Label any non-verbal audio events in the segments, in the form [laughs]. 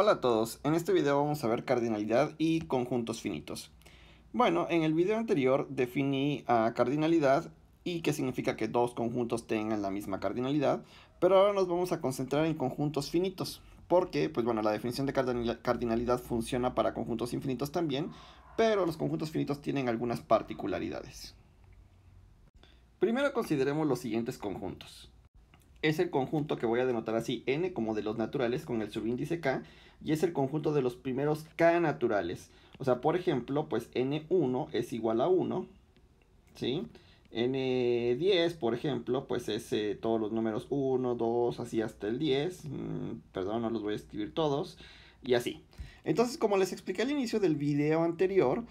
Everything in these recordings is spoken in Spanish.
Hola a todos, en este video vamos a ver cardinalidad y conjuntos finitos. Bueno, en el video anterior definí a cardinalidad y qué significa que dos conjuntos tengan la misma cardinalidad, pero ahora nos vamos a concentrar en conjuntos finitos, porque, pues bueno, la definición de cardinalidad funciona para conjuntos infinitos también, pero los conjuntos finitos tienen algunas particularidades. Primero consideremos los siguientes conjuntos es el conjunto que voy a denotar así n como de los naturales con el subíndice k y es el conjunto de los primeros k naturales. O sea, por ejemplo, pues n1 es igual a 1, ¿sí? n10, por ejemplo, pues es eh, todos los números 1, 2, así hasta el 10. Mm, perdón, no los voy a escribir todos. Y así. Entonces, como les expliqué al inicio del video anterior,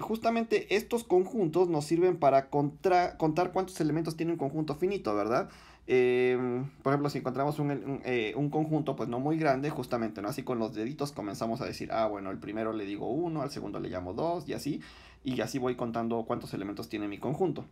justamente estos conjuntos nos sirven para contar cuántos elementos tiene un conjunto finito, ¿verdad? Em, por ejemplo, si encontramos eh, un, conjunto pues no muy grande, justamente, ¿no? Así con los deditos comenzamos a decir, ah, bueno, el primero le digo uno, al segundo le llamo dos, y así, y así voy contando cuántos elementos tiene mi conjunto.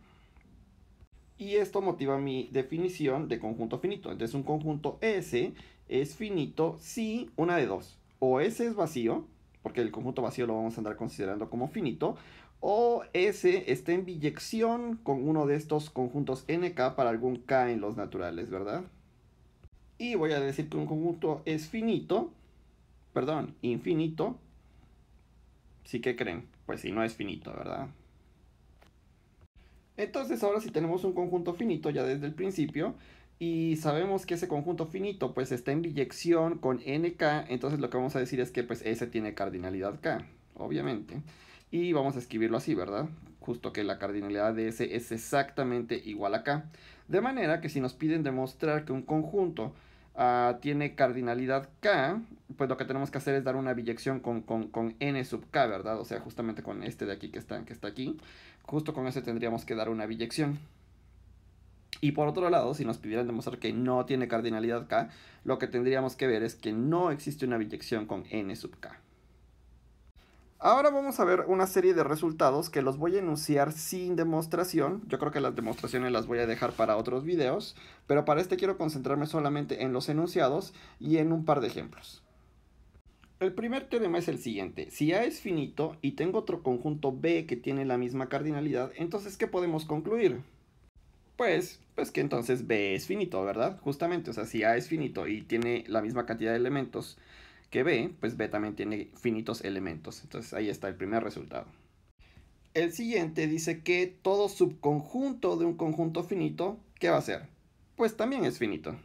Y esto motiva mi definición de conjunto finito. Entonces un conjunto S es finito si una de dos. O S es vacío, porque el conjunto vacío lo vamos a andar considerando como finito, o S está en biyección con uno de estos conjuntos NK para algún K en los naturales, ¿verdad? Y voy a decir que un conjunto es finito, perdón, infinito. ¿Sí que creen? Pues si no es finito, ¿verdad? Entonces ahora si tenemos un conjunto finito ya desde el principio, y sabemos que ese conjunto finito pues está en biyección con nk, entonces lo que vamos a decir es que pues S tiene cardinalidad k, obviamente. Y vamos a escribirlo así, ¿verdad? Justo que la cardinalidad de ese es exactamente igual a k. De manera que si nos piden demostrar que un conjunto ah, tiene cardinalidad k, pues lo que tenemos que hacer es dar una biyección con, con, n sub k, ¿verdad? O sea, justamente con este de aquí que está, que está aquí. Justo con ese tendríamos que dar una biyección. Y por otro lado, si nos pidieran demostrar que no tiene cardinalidad K, lo que tendríamos que ver es que no existe una biyección con N sub K. Ahora vamos a ver una serie de resultados que los voy a enunciar sin demostración. Yo creo que las demostraciones las voy a dejar para otros videos, pero para este quiero concentrarme solamente en los enunciados y en un par de ejemplos. El primer teorema es el siguiente. Si A es finito y tengo otro conjunto B que tiene la misma cardinalidad, entonces ¿qué podemos concluir? pues, pues que entonces B es finito, ¿verdad? Justamente, o sea, si A es finito y tiene la misma cantidad de elementos que B, pues B también tiene finitos elementos. Entonces ahí está el primer resultado. El siguiente dice que todo subconjunto de un conjunto finito, ¿qué va a ser? Pues también es finito.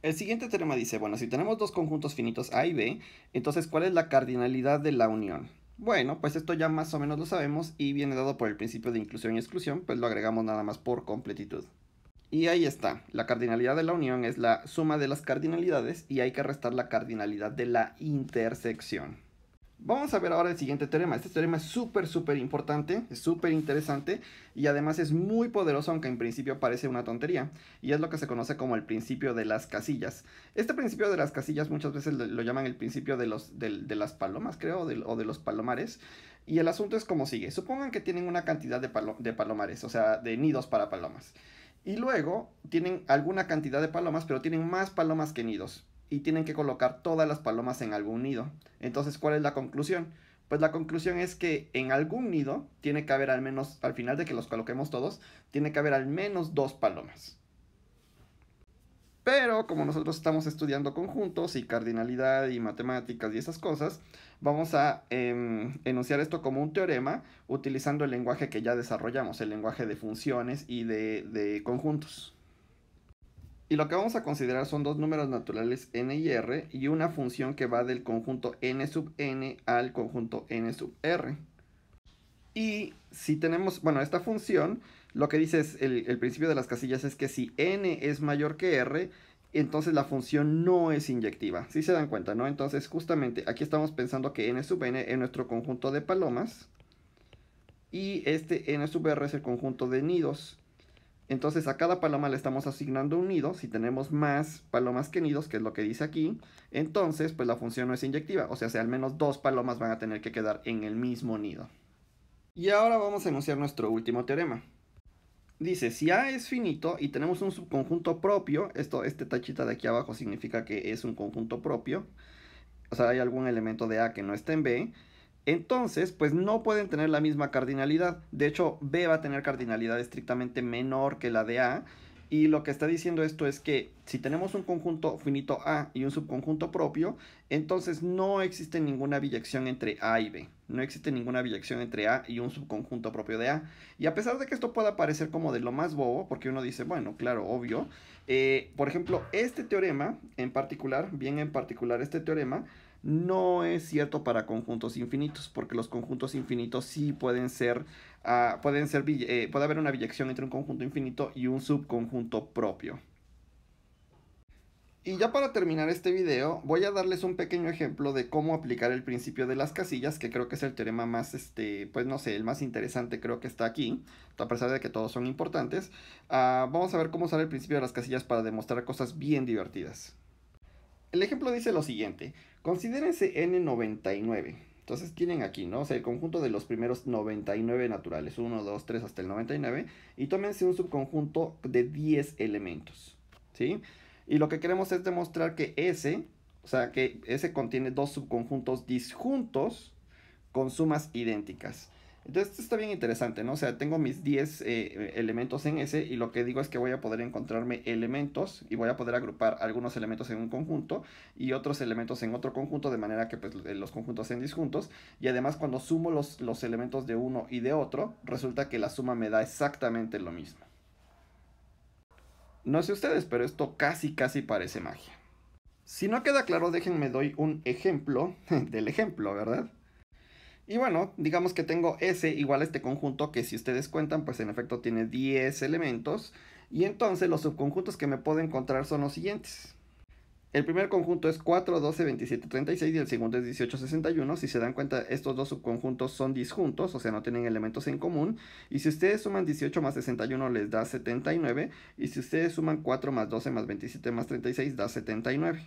El siguiente teorema dice, bueno, si tenemos dos conjuntos finitos A y B, entonces ¿cuál es la cardinalidad de la unión? Bueno, pues esto ya más o menos lo sabemos y viene dado por el principio de inclusión y exclusión, pues lo agregamos nada más por completitud. Y ahí está, la cardinalidad de la unión es la suma de las cardinalidades y hay que restar la cardinalidad de la intersección. Vamos a ver ahora el siguiente teorema. Este teorema es súper, súper importante, es súper interesante y además es muy poderoso, aunque en principio parece una tontería. Y es lo que se conoce como el principio de las casillas. Este principio de las casillas muchas veces lo llaman el principio de, los, las palomas, creo, o de, los palomares. Y el asunto es como sigue. Supongan que tienen una cantidad de, de palomares, o sea, de nidos para palomas. Y luego tienen alguna cantidad de palomas, pero tienen más palomas que nidos y tienen que colocar todas las palomas en algún nido. Entonces, ¿cuál es la conclusión? Pues la conclusión es que en algún nido tiene que haber al menos, al final de que los coloquemos todos, tiene que haber al menos dos palomas. Pero como nosotros estamos estudiando conjuntos y cardinalidad y matemáticas y esas cosas, vamos a em, enunciar esto como un teorema utilizando el lenguaje que ya desarrollamos, el lenguaje de funciones y de conjuntos. Y lo que vamos a considerar son dos números naturales n y r y una función que va del conjunto n sub n al conjunto n sub r. Y si tenemos, bueno, esta función, lo que dice es el, principio de las casillas es que si n es mayor que r, entonces la función no es inyectiva. Si se dan cuenta, ¿no? Entonces justamente aquí estamos pensando que n sub n es nuestro conjunto de palomas y este n sub r es el conjunto de nidos. Entonces a cada paloma le estamos asignando un nido. Si tenemos más palomas que nidos, que es lo que dice aquí, entonces pues la función no es inyectiva. O sea, si al menos dos palomas van a tener que quedar en el mismo nido. Y ahora vamos a enunciar nuestro último teorema. Dice, si A es finito y tenemos un subconjunto propio, esto, este tachita de aquí abajo significa que es un conjunto propio, o sea, hay algún elemento de A que no está en B, entonces, pues no pueden tener la misma cardinalidad. De hecho, B va a tener cardinalidad estrictamente menor que la de A. Y lo que está diciendo esto es que si tenemos un conjunto finito A y un subconjunto propio, entonces no existe ninguna biyección entre A y B. No existe ninguna biyección entre A y un subconjunto propio de A. Y a pesar de que esto pueda parecer como de lo más bobo, porque uno dice, bueno, claro, obvio. Eh, por ejemplo, este teorema en particular, bien en particular este teorema, no es cierto para conjuntos infinitos, porque los conjuntos infinitos sí pueden ser, ah, ser eh, puede haber una biyección entre un conjunto infinito y un subconjunto propio. Y ya para terminar este video, voy a darles un pequeño ejemplo de cómo aplicar el principio de las casillas, que creo que es el teorema más, este, pues no sé, el más interesante creo que está aquí, a pesar de que todos son importantes. Ah, vamos a ver cómo usar el principio de las casillas para demostrar cosas bien divertidas el ejemplo dice lo siguiente, considérense N99. Entonces tienen aquí, ¿no? O sea, el conjunto de los primeros 99 naturales, 1, 2, 3 hasta el 99, y tómense un subconjunto de 10 elementos, ¿sí? Y lo que queremos es demostrar que S, o sea, que S contiene dos subconjuntos disjuntos con sumas idénticas. Entonces esto está bien interesante, ¿no? O sea, tengo mis 10 eh, elementos en ese y lo que digo es que voy a poder encontrarme elementos y voy a poder agrupar algunos elementos en un conjunto y otros elementos en otro conjunto de manera que pues, eh, los conjuntos sean disjuntos y además cuando sumo los, los elementos de uno y de otro resulta que la suma me da exactamente lo mismo. No sé ustedes, pero esto casi casi parece magia. Si no queda claro, déjenme doy un ejemplo [laughs] del ejemplo, ¿verdad? Y bueno, digamos que tengo S igual a este conjunto que si ustedes cuentan, pues en efecto tiene 10 elementos. Y entonces los subconjuntos que me puedo encontrar son los siguientes. El primer conjunto es 4, 12, 27, 36 y el segundo es 18, 61. Si se dan cuenta, estos dos subconjuntos son disjuntos, o sea, no tienen elementos en común. Y si ustedes suman 18 más 61 les da 79. Y si ustedes suman 4 más 12 más 27 más 36 da 79.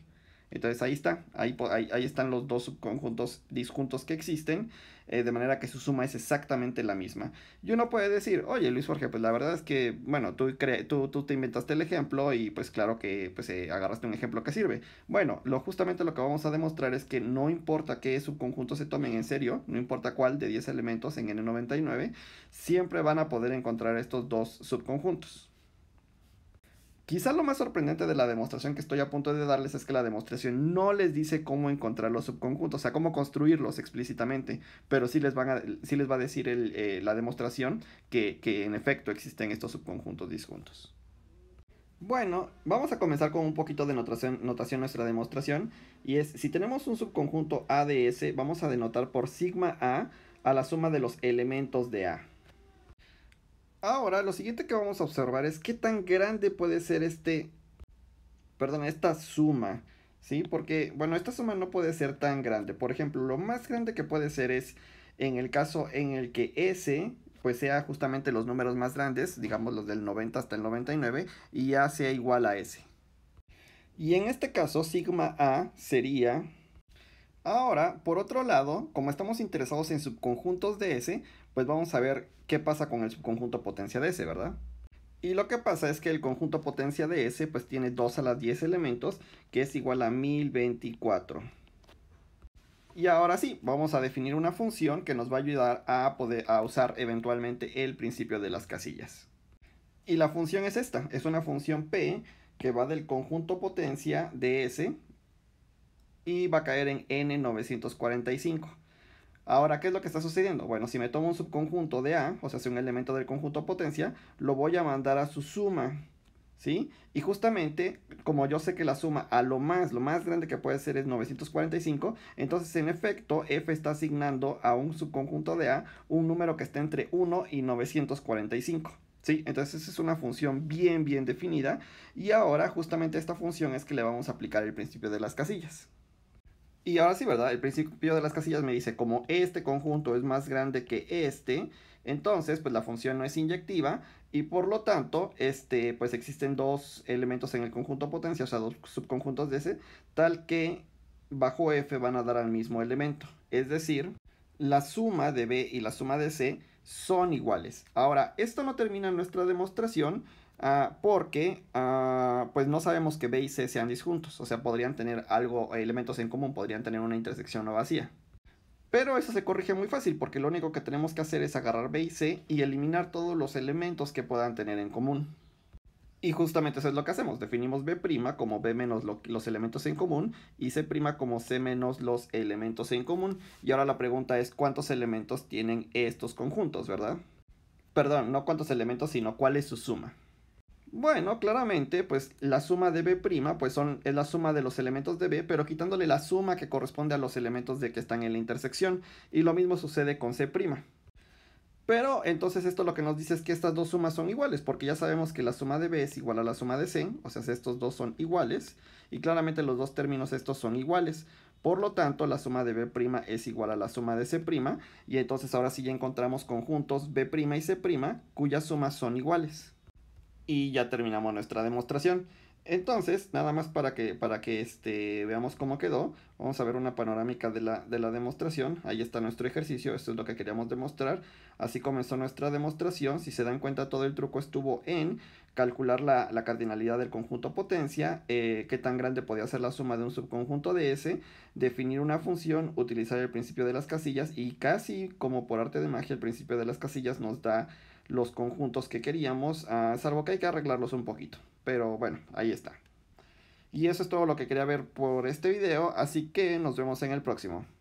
Entonces ahí está, ahí, ahí, están los dos subconjuntos disjuntos que existen, eh, de manera que su suma es exactamente la misma. Y uno puede decir, oye Luis Jorge, pues la verdad es que, bueno, tú, tú, te inventaste el ejemplo y pues claro que pues, eh, agarraste un ejemplo que sirve. Bueno, lo, justamente lo que vamos a demostrar es que no importa qué subconjuntos se tomen en serio, no importa cuál de 10 elementos en N99, siempre van a poder encontrar estos dos subconjuntos. Quizás lo más sorprendente de la demostración que estoy a punto de darles es que la demostración no les dice cómo encontrar los subconjuntos, o sea, cómo construirlos explícitamente, pero sí les, van a, les va a decir eh, la demostración que, en efecto existen estos subconjuntos disjuntos. Bueno, vamos a comenzar con un poquito de notación, notación nuestra demostración, y es, si tenemos un subconjunto A de S, vamos a denotar por sigma A a la suma de los elementos de A. Ahora, lo siguiente que vamos a observar es qué tan grande puede ser este, perdón, esta suma, ¿sí? Porque, bueno, esta suma no puede ser tan grande. Por ejemplo, lo más grande que puede ser es en el caso en el que S pues sea justamente los números más grandes, digamos los del 90 hasta el 99, y A sea igual a S. Y en este caso, sigma A sería... Ahora, por otro lado, como estamos interesados en subconjuntos de S, pues vamos a ver qué pasa con el subconjunto potencia de S, ¿verdad? Y lo que pasa es que el conjunto potencia de S pues tiene 2 a las 10 elementos, que es igual a 1024. Y ahora sí, vamos a definir una función que nos va a ayudar a, poder, a usar eventualmente el principio de las casillas. Y la función es esta, es una función P que va del conjunto potencia de S y va a caer en N945. Ahora, ¿qué es lo que está sucediendo? Bueno, si me tomo un subconjunto de A, o sea, si un elemento del conjunto potencia, lo voy a mandar a su suma, ¿sí? Y justamente, como yo sé que la suma a lo más, lo más grande que puede ser es 945, entonces en efecto, F está asignando a un subconjunto de A un número que está entre 1 y 945. ¿Sí? Entonces es una función bien, bien definida. Y ahora justamente esta función es que le vamos a aplicar el principio de las casillas. Y ahora sí, ¿verdad? El principio de las casillas me dice, como este conjunto es más grande que este, entonces, pues la función no es inyectiva y por lo tanto, este, pues existen dos elementos en el conjunto potencia, o sea, dos subconjuntos de ese, tal que bajo F van a dar al mismo elemento. Es decir, la suma de B y la suma de C son iguales. Ahora, esto no termina nuestra demostración, Ah, porque ah, pues no sabemos que B y C sean disjuntos, o sea, podrían tener algo, eh, elementos en común, podrían tener una intersección no vacía. Pero eso se corrige muy fácil porque lo único que tenemos que hacer es agarrar B y C y eliminar todos los elementos que puedan tener en común. Y justamente eso es lo que hacemos, definimos B' como B menos los elementos en común y C' como C menos los elementos en común. Y ahora la pregunta es cuántos elementos tienen estos conjuntos, ¿verdad? Perdón, no cuántos elementos, sino cuál es su suma. Bueno, claramente, pues la suma de B' pues son, es la suma de los elementos de B, pero quitándole la suma que corresponde a los elementos de que están en la intersección. Y lo mismo sucede con C'. Pero entonces esto lo que nos dice es que estas dos sumas son iguales, porque ya sabemos que la suma de B es igual a la suma de C, o sea, estos dos son iguales, y claramente los dos términos estos son iguales. Por lo tanto, la suma de B' es igual a la suma de C', y entonces ahora sí ya encontramos conjuntos B' y C' cuyas sumas son iguales y ya terminamos nuestra demostración. Entonces, nada más para que, para que este, veamos cómo quedó, vamos a ver una panorámica de la, de la demostración. Ahí está nuestro ejercicio, esto es lo que queríamos demostrar. Así comenzó nuestra demostración. Si se dan cuenta, todo el truco estuvo en calcular la, la cardinalidad del conjunto potencia, eh, qué tan grande podía ser la suma de un subconjunto de S, definir una función, utilizar el principio de las casillas y casi como por arte de magia el principio de las casillas nos da los conjuntos que queríamos, ah, salvo que hay que arreglarlos un poquito. Pero bueno, ahí está. Y eso es todo lo que quería ver por este video, así que nos vemos en el próximo.